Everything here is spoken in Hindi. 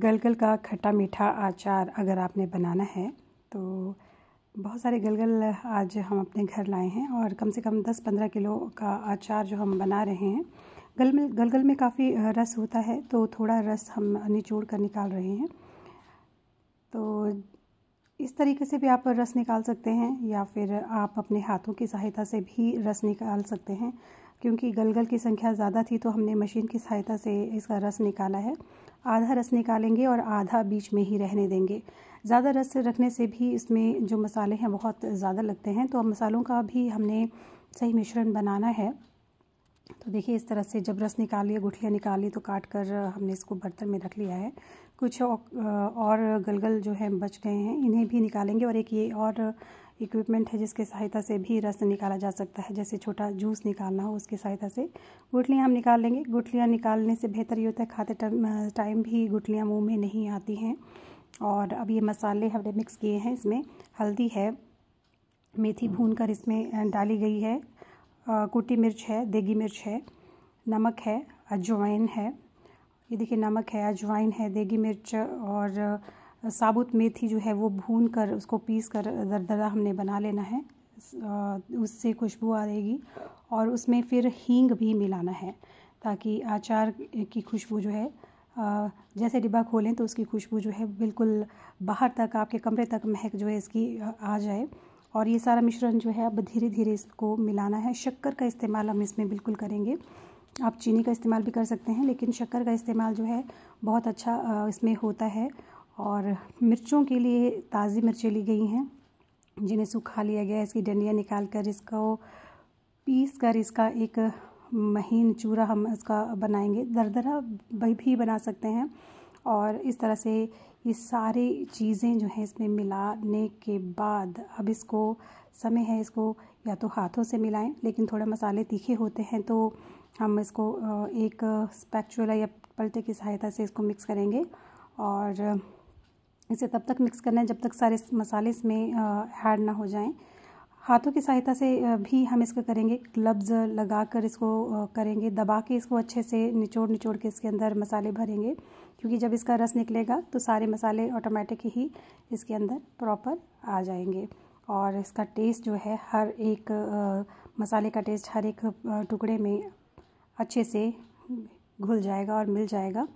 गलगल का खट्टा मीठा आचार अगर आपने बनाना है तो बहुत सारे गलगल आज हम अपने घर लाए हैं और कम से कम 10-15 किलो का आचार जो हम बना रहे हैं गल में गलगल में काफ़ी रस होता है तो थोड़ा रस हम निचोड़ कर निकाल रहे हैं तो इस तरीके से भी आप रस निकाल सकते हैं या फिर आप अपने हाथों की सहायता से भी रस निकाल सकते हैं क्योंकि गलगल की संख्या ज़्यादा थी तो हमने मशीन की सहायता से इसका रस निकाला है आधा रस निकालेंगे और आधा बीच में ही रहने देंगे ज़्यादा रस रखने से भी इसमें जो मसाले हैं बहुत ज़्यादा लगते हैं तो अब मसालों का भी हमने सही मिश्रण बनाना है तो देखिए इस तरह से जब रस निकाल लिया गुठलियाँ निकाली तो काट कर हमने इसको बर्तन में रख लिया है कुछ और गलगल जो है बच गए हैं इन्हें भी निकालेंगे और एक ये और इक्विपमेंट है जिसके सहायता से भी रस निकाला जा सकता है जैसे छोटा जूस निकालना हो उसकी सहायता से गुठलियाँ हम निकाल लेंगे गुठलियाँ निकालने से बेहतर ये होता है खाते टाइम भी गुठलियाँ मुँह में नहीं आती हैं और अब ये मसाले हमने मिक्स किए हैं इसमें हल्दी है मेथी भून कर इसमें डाली गई है कुटी मिर्च है देगी मिर्च है नमक है अजवाइन है ये देखिए नमक है अजवाइन है देगी मिर्च और साबुत मेथी जो है वो भून कर उसको पीस कर दरदरा हमने बना लेना है उससे खुशबू आ रहेगी और उसमें फिर हींग भी मिलाना है ताकि अचार की खुशबू जो है जैसे डिब्बा खोलें तो उसकी खुशबू जो है बिल्कुल बाहर तक आपके कमरे तक महक जो है इसकी आ जाए और ये सारा मिश्रण जो है अब धीरे धीरे इसको मिलाना है शक्कर का इस्तेमाल हम इसमें बिल्कुल करेंगे आप चीनी का इस्तेमाल भी कर सकते हैं लेकिन शक्कर का इस्तेमाल जो है बहुत अच्छा इसमें होता है और मिर्चों के लिए ताज़ी मिर्चें ली गई हैं जिन्हें सूखा लिया गया है इसकी डंडियाँ निकाल कर इसको पीस कर इसका एक महीन चूरा हम इसका बनाएंगे दरदरा भी बना सकते हैं और इस तरह से ये सारी चीज़ें जो हैं इसमें मिलाने के बाद अब इसको समय है इसको या तो हाथों से मिलाएं लेकिन थोड़े मसाले तीखे होते हैं तो हम इसको एक स्पैचुला या पलटे की सहायता से इसको मिक्स करेंगे और इसे तब तक मिक्स करना है जब तक सारे मसाले इसमें ऐड ना हो जाएं हाथों की सहायता से भी हम इसको करेंगे ग्लब्स लगा कर इसको करेंगे दबा के इसको अच्छे से निचोड़ निचोड़ के इसके अंदर मसाले भरेंगे क्योंकि जब इसका रस निकलेगा तो सारे मसाले ऑटोमेटिक ही इसके अंदर प्रॉपर आ जाएंगे और इसका टेस्ट जो है हर एक मसाले का टेस्ट हर एक टुकड़े में अच्छे से घुल जाएगा और मिल जाएगा